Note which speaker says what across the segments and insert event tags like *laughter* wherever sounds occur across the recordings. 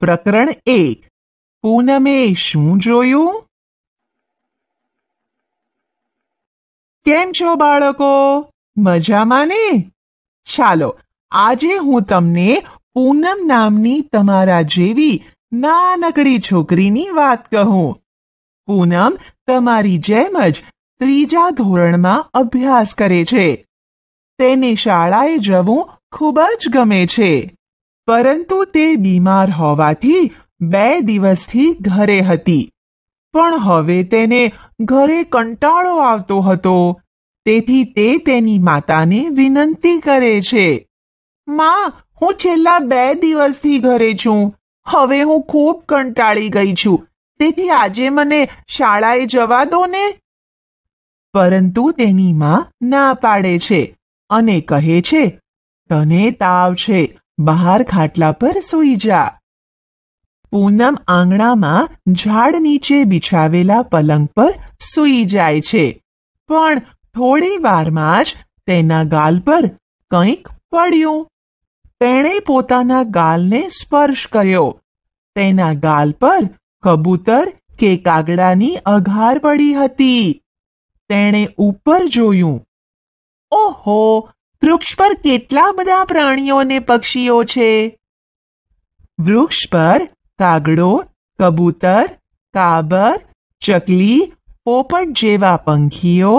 Speaker 1: પ્રકરણ એક પૂનમે શું જોયું કેમ છો બાળકો મજામાં ને ચાલો આજે હું તમને પૂનમ નામની તમારા જેવી નાનકડી છોકરીની વાત કહું પૂનમ તમારી જેમ જ ત્રીજા ધોરણમાં અભ્યાસ કરે છે તેને શાળાએ જવું ખૂબ જ ગમે છે પરંતુ તે બીમાર હોવાથી બે દિવસથી ઘરે હતી પણ હવે તેને ઘરે કંટાળો આવતો હતો તેથી તે તેની માતાને વિનંતી કરે છે માં હું છેલ્લા બે દિવસથી ઘરે છું હવે હું ખૂબ કંટાળી ગઈ છું તેથી આજે મને શાળાએ જવા દો ને પરંતુ તેની માં ના પાડે છે અને કહે છે તને તાવ છે બહાર ખાટલા પર સૂઈ જા પૂનમ આંગણામાં ઝાડ નીચે બિછાવેલા પલંગ પર સૂઈ જાય છે પણ થોડી વારમાં જ તેના ગાલ પર કંઈક પડ્યું તેણે પોતાના ગાલને સ્પર્શ કર્યો તેના ગાલ પર કબૂતર કે કાગડાની અઘાર પડી હતી તેણે ઉપર જોયું ઓહો વૃક્ષ પર કેટલા બધા પ્રાણીઓ ને પક્ષીઓ છે વૃક્ષ પર કાગડો કબૂતર કાબર ચકલી પોપટ જેવા પંખીઓ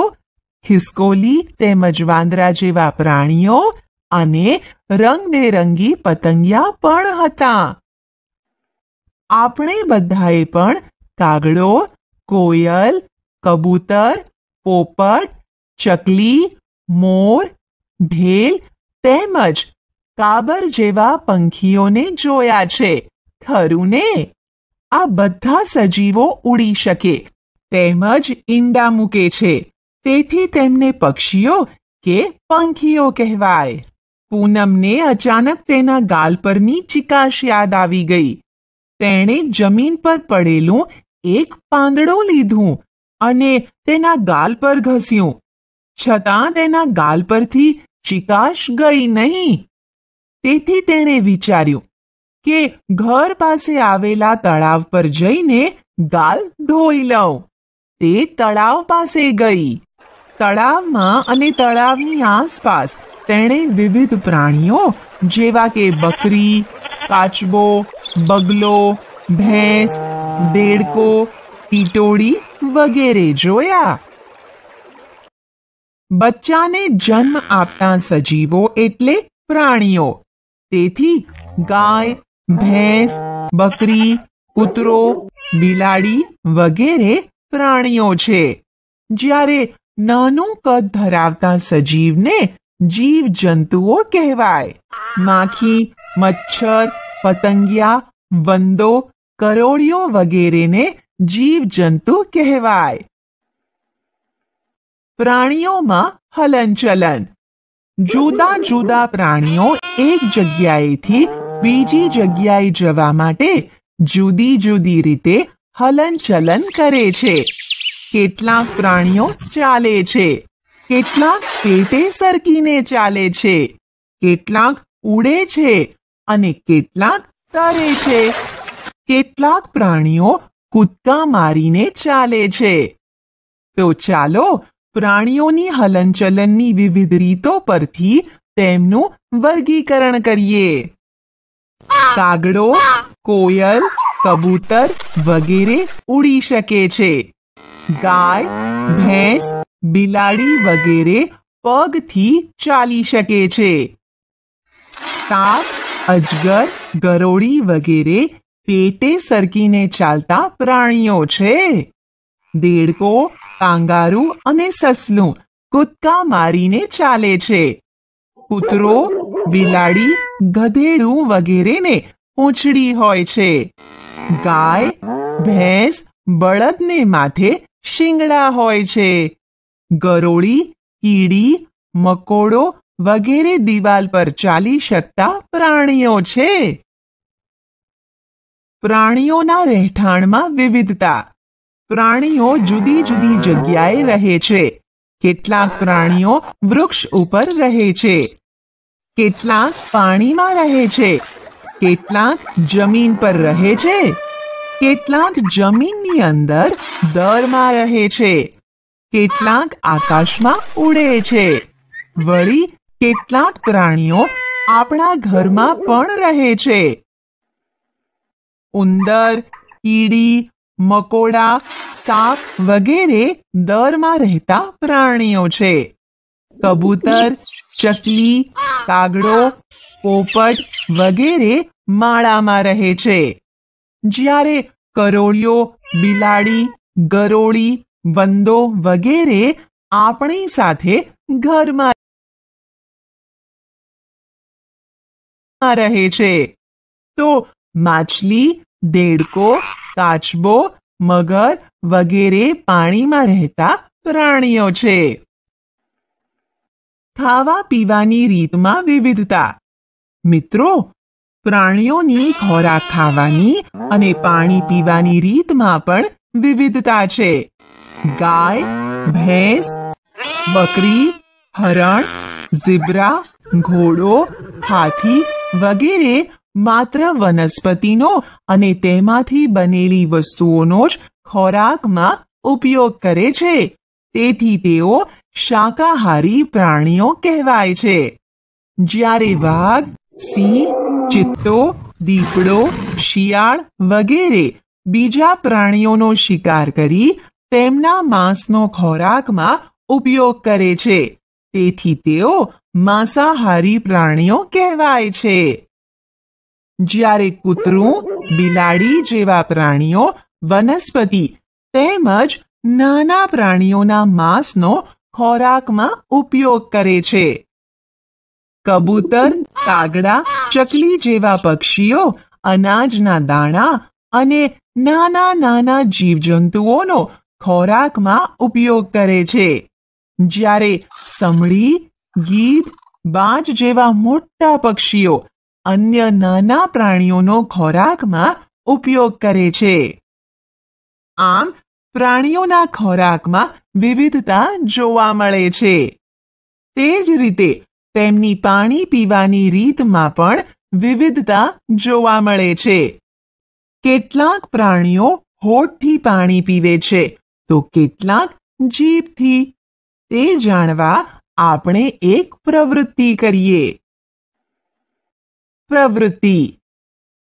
Speaker 1: ખિસકોલી તેમજ વાંદરા જેવા પ્રાણીઓ અને રંગબેરંગી પતંગિયા પણ હતા આપણે બધાએ પણ કાગડો કોયલ કબૂતર પોપટ ચકલી મોર ભેલ તેમજ કાબર જેવા પંખીઓને જોયા છે ખરું ને આ બધા સજીવો ઉડી શકે તેમજ ઈંડા મૂકે છે તેથી તેમને પક્ષીઓ કે પંખીઓ કહેવાય પૂનમને અચાનક તેના ગાલ પરની ચિકાશ યાદ આવી ગઈ તેણે જમીન પર પડેલું એક પાંદડું લીધું અને તેના ગાલ પર ઘસ્યું છતાં તેના ગાલ પરથી ચિકાશ ગઈ નહીં તેથી તેણે વિચાર્યું કે ઘર પાસે આવેલા તળાવ પર જઈને ગાલ ધોઈ લઉં તે તળાવ પાસે ગઈ તળાવમાં અને તળાવની આસપાસ તેણે વિવિધ પ્રાણીઓ જેવા કે બકરી કાચબો બગલો ભેંસ દેડકો ટીટોડી વગેરે જોયા બચ્ચાને જન્મ આપતા સજીવો એટલે પ્રાણીઓ તેથી ગાય ભેંસ બકરી કૂતરો બિલાડી વગેરે પ્રાણીઓ છે જ્યારે નાનું કદ ધરાવતા સજીવને જીવ જંતુઓ કહેવાય માખી મચ્છર પતંગિયા વંદો કરોળિયો વગેરેને જીવ જંતુ કહેવાય પ્રાણીઓમાં હલનચલન જુદા જુદા પ્રાણીઓ એક જગ્યાએથી બીજી જગ્યાએ જવા માટે જુદી જુદી રીતે હલનચલન કરે છે કેટલાક પ્રાણીઓ ચાલે છે કેટલાક પેટે સરકીને ચાલે છે કેટલાક ઉડે છે અને કેટલાક તરે છે કેટલાક પ્રાણીઓ કૂદકા મારીને ચાલે છે તો ચાલો પ્રાણીઓની હલનચલનની વિવિધ રીતો પરથી તેમનું વર્ગીકરણ કરીએ કાગડો કોયલ કબૂતર વગેરે ઉડી શકે છે ગાય ભેંસ બિલાડી વગેરે પગથી ચાલી શકે છે સાપ અજગર ગરોળી વગેરે પેટે સરકીને ચાલતા પ્રાણીઓ છે દેડકો કાંગારું અને સસલું કૂદકા મારીને ચાલે છે કૂતરો બિલાડી ગધેડું વગેરેને પૂંછડી હોય છે ગાય ભેંસ બળદને માથે શિંગડા હોય છે ગરોળી કીડી મકોડો વગેરે દિવાલ પર ચાલી શકતા પ્રાણીઓ છે પ્રાણીઓના રહેઠાણમાં વિવિધતા પ્રાણીઓ જુદી જુદી જગ્યાએ રહે છે કેટલાક પ્રાણીઓ વૃક્ષ ઉપર રહે છે કેટલાક પાણીમાં રહે છે કેટલાક જમીન પર રહે છે કેટલાક જમીનની અંદર દરમાં રહે છે કેટલાક આકાશમાં ઉડે છે વળી કેટલાક પ્રાણીઓ આપણા ઘરમાં પણ રહે છે ઉંદર કીડી મકોડા સાપ વગેરે દરમાં રહેતા પ્રાણીઓ છે કબૂતર ચકલી કાગડો પોપટ વગેરે માળામાં રહે છે જ્યારે કરોળિયો બિલાડી ગરોળી વંદો વગેરે આપણી સાથે ઘરમાં રહે છે તો માછલી દેડકો કાચબો મગર વગેરે પાણીમાં રહેતા પ્રાણીઓ છે ખાવા પીવાની રીતમાં વિવિધતા મિત્રો પ્રાણીઓની ખોરાક ખાવાની અને પાણી પીવાની રીતમાં પણ વિવિધતા છે ગાય ભેંસ બકરી હરણ ઝીબ્રા ઘોડો હાથી વગેરે માત્ર વનસ્પતિનો અને તેમાંથી બનેલી વસ્તુઓનો જ ખોરાકમાં ઉપયોગ કરે છે તેથી તેઓ શાકાહારી પ્રાણીઓ કહેવાય છે જ્યારે વાઘ સિંહ ચિત્તો દીપડો શિયાળ વગેરે બીજા પ્રાણીઓનો શિકાર કરી તેમના માંસનો ખોરાકમાં ઉપયોગ કરે છે તેથી તેઓ માંસાહારી પ્રાણીઓ કહેવાય છે જ્યારે કૂતરું બિલાડી જેવા પ્રાણીઓ વનસ્પતિ તેમજ નાના પ્રાણીઓના માંસનો ખોરાકમાં ઉપયોગ કરે છે કબૂતર કાગડા ચકલી જેવા પક્ષીઓ અનાજના દાણા અને નાના નાના જીવજંતુઓનો ખોરાકમાં ઉપયોગ કરે છે જ્યારે સમળી ગીધ બાજ જેવા મોટા પક્ષીઓ અન્ય નાના પ્રાણીઓનો ખોરાકમાં ઉપયોગ કરે છે આમ પ્રાણીઓના ખોરાકમાં વિવિધતા જોવા મળે છે તે જ રીતે તેમની પાણી પીવાની રીતમાં પણ વિવિધતા જોવા મળે છે કેટલાક પ્રાણીઓ હોઠથી પાણી પીવે છે તો કેટલાક જીભથી તે જાણવા આપણે એક પ્રવૃત્તિ કરીએ પ્રવૃત્તિ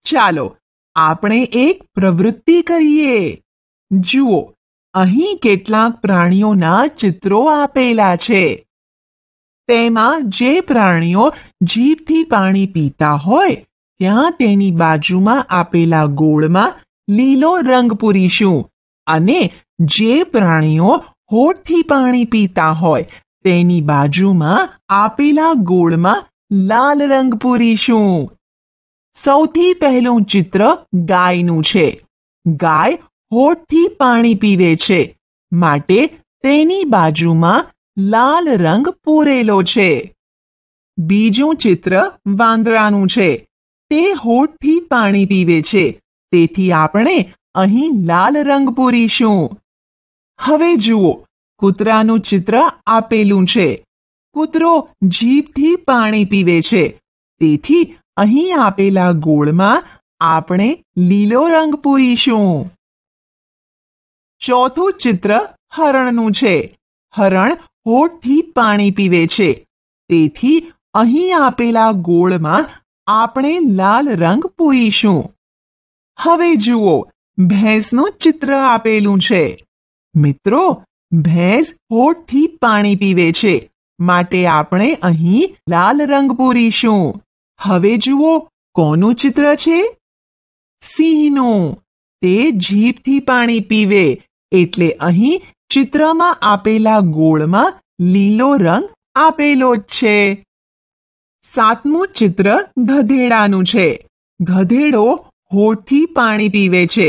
Speaker 1: ચાલો આપણે એક પ્રવૃત્તિ કરીએ જુઓ અહીં કેટલાક પ્રાણીઓના ચિત્રો આપેલા છે તેમાં જે પ્રાણીઓ જીભથી પાણી પીતા હોય ત્યાં તેની બાજુમાં આપેલા ગોળમાં લીલો રંગ પૂરીશું અને જે પ્રાણીઓ હોઠથી પાણી પીતા હોય તેની બાજુમાં આપેલા ગોળમાં લાલ રંગ પૂરીશું સૌથી પહેલું ચિત્ર ગાયનું છે ગાય હોઠથી પાણી પીવે છે માટે તેની બાજુમાં લાલ રંગ પૂરેલો છે બીજું ચિત્ર વાંદરાનું છે તે હોઠથી પાણી પીવે છે તેથી આપણે અહીં લાલ રંગ પૂરીશું હવે જુઓ કૂતરાનું ચિત્ર આપેલું છે કૂતરો જીભથી પાણી પીવે છે તેથી અહીં આપેલા ગોળમાં આપણે લીલો રંગ પૂરીશું ચોથું ચિત્ર હરણનું છે હરણ હોઠથી પાણી પીવે છે તેથી અહીં આપેલા ગોળમાં આપણે લાલ રંગ પૂરીશું હવે જુઓ ભેંસનું ચિત્ર આપેલું છે મિત્રો ભેંસ હોઠથી પાણી પીવે છે માટે આપણે અહીં લાલ રંગ પૂરીશું હવે જુઓ કોનું ચિત્ર છે સિંહનું તે જીભથી પાણી પીવે એટલે અહીં ચિત્રમાં આપેલા ગોળમાં લીલો રંગ આપેલો જ છે સાતમું ચિત્ર ગધેડાનું છે ગધેડો હોઠથી પાણી પીવે છે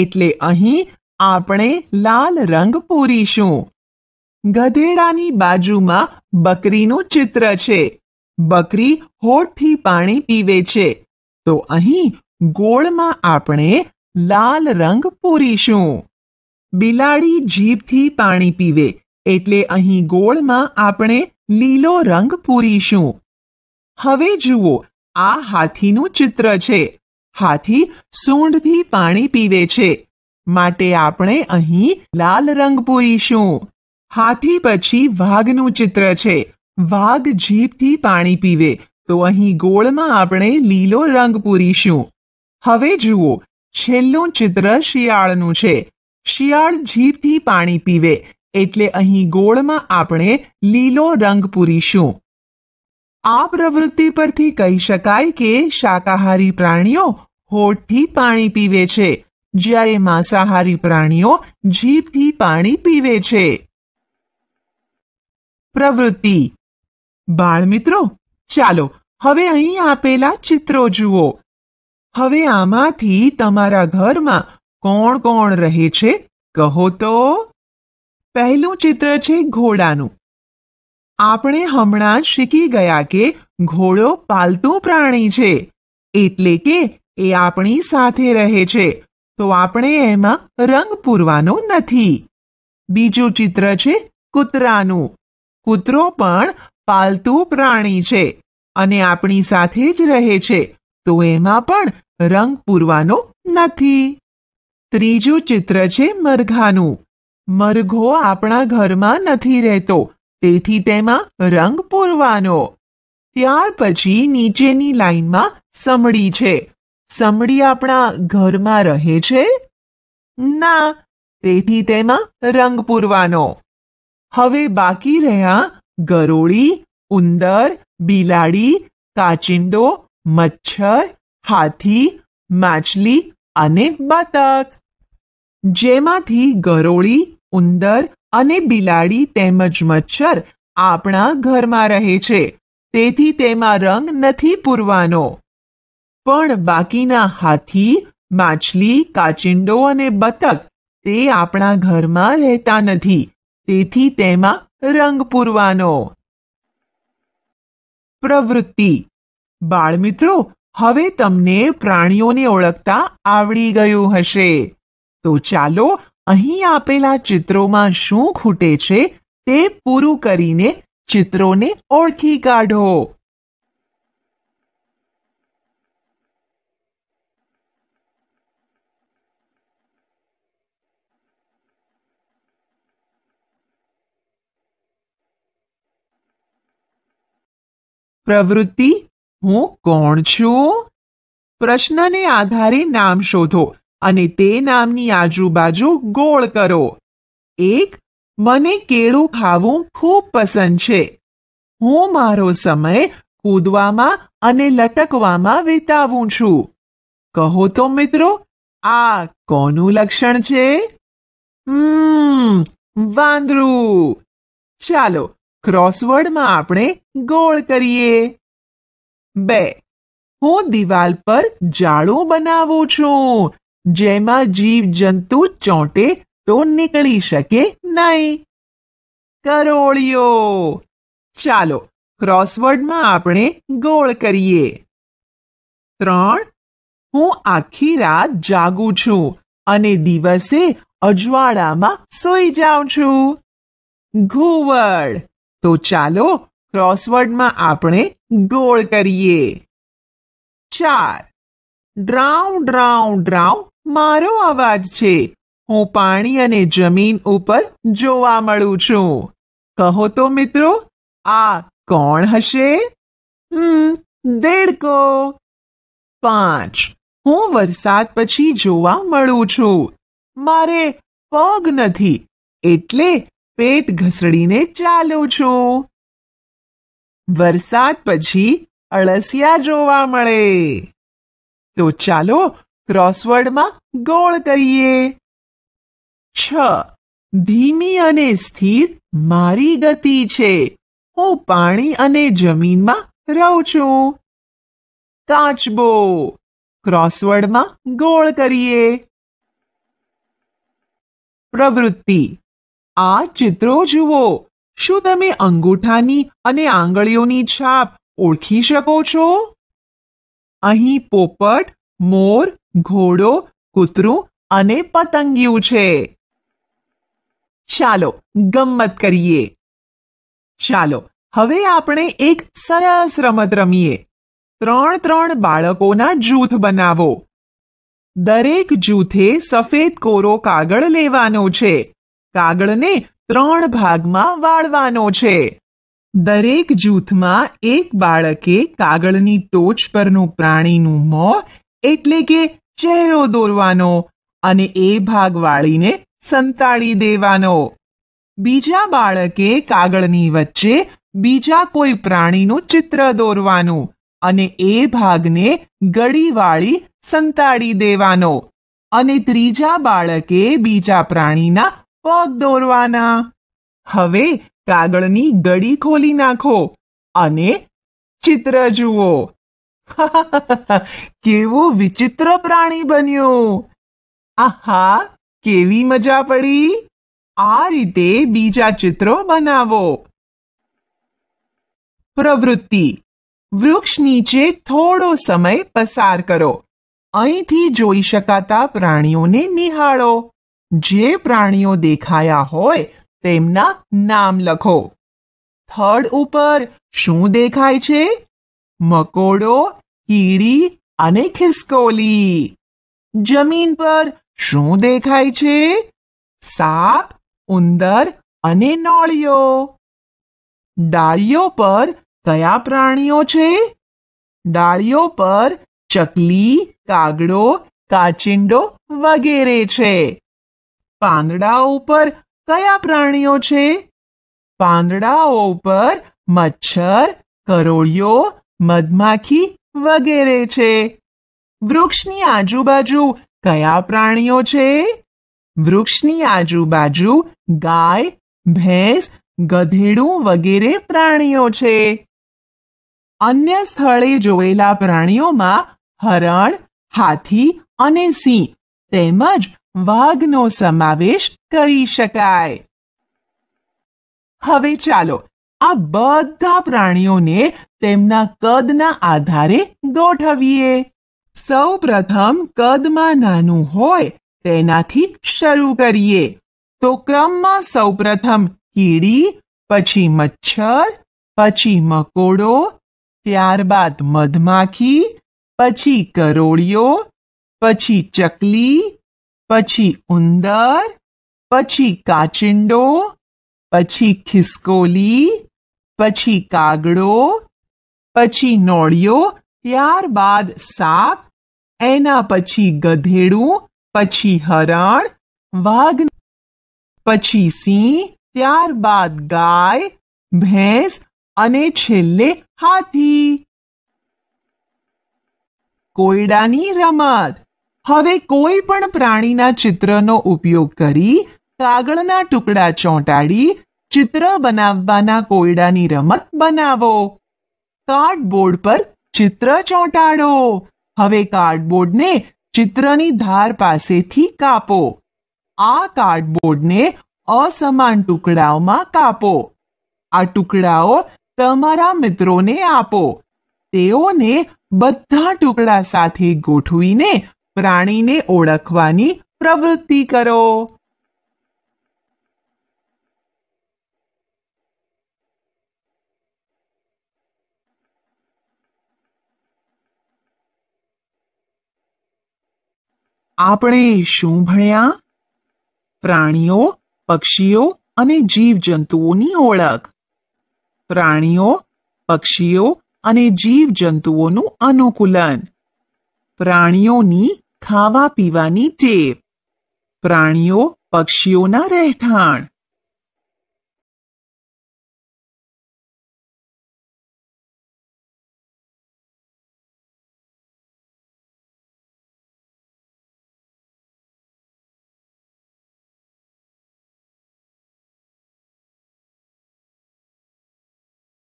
Speaker 1: એટલે અહીં આપણે લાલ રંગ પૂરીશું ગધેડાની બાજુમાં બકરીનું ચિત્ર છે બકરી હોઠથી પાણી પીવે છે તો અહીં ગોળમાં આપણે લાલ રંગ પૂરીશું બિલાડી જીભથી પાણી પીવે એટલે અહીં ગોળમાં આપણે લીલો રંગ પૂરીશું હવે જુઓ આ હાથીનું ચિત્ર છે હાથી સૂંઢથી પાણી પીવે છે માટે આપણે અહીં લાલ રંગ પૂરીશું હાથી પછી વાઘનું ચિત્ર છે વાઘ જીભથી પાણી પીવે તો અહીં ગોળમાં આપણે લીલો રંગ પૂરીશું હવે જુઓ છેલ્લું ચિત્ર શિયાળનું છે શિયાળ જીભથી પાણી પીવે એટલે અહીં ગોળમાં આપણે લીલો રંગ પૂરીશું આ પ્રવૃત્તિ પરથી કહી શકાય કે શાકાહારી પ્રાણીઓ હોઠથી પાણી પીવે છે જ્યારે માંસાહારી પ્રાણીઓ જીભથી પાણી પીવે છે પ્રવૃત્તિ બાળમિત્રો ચાલો હવે અહીં આપેલા ચિત્રો જુઓ હવે આમાંથી તમારા ઘરમાં કોણ કોણ રહે છે કહો તો પહેલું ચિત્ર છે ઘોડાનું આપણે હમણાં શીખી ગયા કે ઘોડો પાલતું પ્રાણી છે એટલે કે એ આપણી સાથે રહે છે તો આપણે એમાં રંગ પૂરવાનો નથી બીજું ચિત્ર છે કૂતરાનું કૂતરો પણ પાલતુ પ્રાણી છે અને આપણી સાથે જ રહે છે તો એમાં પણ રંગ પૂરવાનો નથી ત્રીજું ચિત્ર છે મરઘાનું મરઘો આપણા ઘરમાં નથી રહેતો તેથી તેમાં રંગ પૂરવાનો ત્યાર પછી નીચેની લાઈનમાં સમડી છે સમડી આપણા ઘરમાં રહે છે ના તેથી તેમાં રંગ પૂરવાનો હવે બાકી રહ્યા ગરોળી ઉંદર બિલાડી કાચિંડો મચ્છર હાથી માછલી અને બતક જેમાંથી ગરોળી ઉંદર અને બિલાડી તેમજ મચ્છર આપણા ઘરમાં રહે છે તેથી તેમાં રંગ નથી પૂરવાનો પણ બાકીના હાથી માછલી કાચિંડો અને બતક તે આપણા ઘરમાં રહેતા નથી તેથી તેમાં રંગ પૂરવાનો પ્રવૃત્તિ બાળમિત્રો હવે તમને પ્રાણીઓને ઓળખતા આવડી ગયું હશે તો ચાલો અહીં આપેલા ચિત્રોમાં શું ખૂટે છે તે પૂરું કરીને ચિત્રોને ઓળખી કાઢો પ્રવૃત્તિ હું કોણ છું પ્રશ્નને આધારે નામ શોધો અને તે નામની આજુબાજુ ગોળ કરો એક મને કેળું ખાવું ખૂબ પસંદ છે હું મારો સમય કૂદવામાં અને લટકવામાં વિતાવું છું કહો તો મિત્રો આ કોનું લક્ષણ છે વાંદરું ચાલો ક્રોસવર્ડમાં આપણે ગોળ કરીએ બે હું દિવાલ પર જાળું બનાવું છું જેમાં જીવ જંતુ ચોંટે તો નીકળી શકે નહીં કરોળિયો ચાલો ક્રોસવર્ડમાં આપણે ગોળ કરીએ ત્રણ હું આખી રાત જાગું છું અને દિવસે અજવાળામાં સૂઈ જાઉં છું ઘુવડ તો ચાલો ક્રોસવર્ડમાં આપણે ગોળ કરીએ ચાર ડ્રાઉ ડ્રાઉ ડ્રાઉ મારો અવાજ છે હું પાણી અને જમીન ઉપર જોવા મળું છું કહો તો મિત્રો આ કોણ હશે હમ દેડકો પાંચ હું વરસાદ પછી જોવા મળું છું મારે પગ નથી એટલે પેટ ઘસડીને ચાલો છો વરસાદ પછી અળસિયા જોવા મળે તો ચાલો ક્રોસવર્ડમાં ગોળ કરીએ છ ધીમી અને સ્થિર મારી ગતિ છે હું પાણી અને જમીનમાં રહું છું કાચબો ક્રોસવર્ડમાં ગોળ કરીએ પ્રવૃત્તિ આ ચિત્રો જુઓ શું તમે અંગૂઠાની અને આંગળીઓની છાપ ઓળખી શકો છો અહીં પોપટ મોર ઘોડો કૂતરું અને પતંગિયું છે ચાલો ગમ્મત કરીએ ચાલો હવે આપણે એક સરસ રમત રમીએ ત્રણ ત્રણ બાળકોના જૂથ બનાવો દરેક જૂથે સફેદ કોરો કાગળ લેવાનો છે કાગળને ત્રણ ભાગમાં વાળવાનો છે દરેક જૂથમાં એક બાળકે કાગળની ટોચ પરનું પ્રાણીનું મોં એટલે કે ચહેરો દોરવાનો અને એ ભાગ વાળીને સંતાડી દેવાનો બીજા બાળકે કાગળની વચ્ચે બીજા કોઈ પ્રાણીનું ચિત્ર દોરવાનું અને એ ભાગને ગળી વાળી સંતાડી દેવાનો અને ત્રીજા બાળકે બીજા પ્રાણીના પગ દોરવાના હવે કાગળની ગળી ખોલી નાખો અને ચિત્ર જુઓ *laughs* કેવો વિચિત્ર પ્રાણી બન્યું આહા કેવી મજા પડી આ રીતે બીજા ચિત્રો બનાવો પ્રવૃત્તિ વૃક્ષ નીચે થોડો સમય પસાર કરો અહીંથી જોઈ શકાતા પ્રાણીઓને નિહાળો જે પ્રાણીઓ દેખાયા હોય તેમના નામ લખો થડ ઉપર શું દેખાય છે મકોડો કીડી અને ખિસકોલી જમીન પર શું દેખાય છે સાપ ઉંદર અને નોળિયો ડાળીઓ પર કયા પ્રાણીઓ છે ડાળીઓ પર ચકલી કાગડો કાચિંડો વગેરે છે પાંદડાઓ ઉપર કયા પ્રાણીઓ છે પાંદડાઓ ઉપર મચ્છર કરોળિયો મધમાખી વગેરે છે વૃક્ષની આજુબાજુ કયા પ્રાણીઓ છે વૃક્ષની આજુબાજુ ગાય ભેંસ ગધેડું વગેરે પ્રાણીઓ છે અન્ય સ્થળે જોયેલા પ્રાણીઓમાં હરણ હાથી અને સિંહ તેમજ વાઘનો સમાવેશ કરી શકાય હવે ચાલો આ બધા પ્રાણીઓને તેમના કદના આધારે ગોઠવીએ સૌ પ્રથમ કદમાં નાનું હોય તેનાથી શરૂ કરીએ તો ક્રમમાં સૌપ્રથમ કીડી પછી મચ્છર પછી મકોડો ત્યારબાદ મધમાખી પછી કરોળિયો પછી ચકલી પછી ઉંદર પછી કાચિંડો પછી ખિસકોલી પછી કાગડો પછી નોળિયો ત્યારબાદ સાપ એના પછી ગધેડું પછી હરણ વાઘ પછી સિંહ ત્યારબાદ ગાય ભેંસ અને છેલ્લે હાથી કોયડાની રમત હવે કોઈ પણ પ્રાણીના ચિત્રનો ઉપયોગ કરી કાગળના ટુકડા ચોંટાડી ચિત્ર બનાવવાના કોયડાની રમત બનાવો કાર્ડબોર્ડ પર ચિત્ર ચોંટાડો હવે કાર્ડબોર્ડને ચિત્રની ધાર પાસેથી કાપો આ કાર્ડબોર્ડને અસમાન ટુકડાઓમાં કાપો આ ટુકડાઓ તમારા મિત્રોને આપો તેઓને બધા ટુકડા સાથે ગોઠવીને પ્રાણીને ઓળખવાની પ્રવૃત્તિ કરો આપણે શું ભણ્યા પ્રાણીઓ પક્ષીઓ અને જીવજંતુઓની ઓળખ પ્રાણીઓ પક્ષીઓ અને જીવજંતુઓનું અનુકૂલન પ્રાણીઓની ખાવા પીવાની ટેપ પ્રાણીઓ પક્ષીઓના રહેઠાણ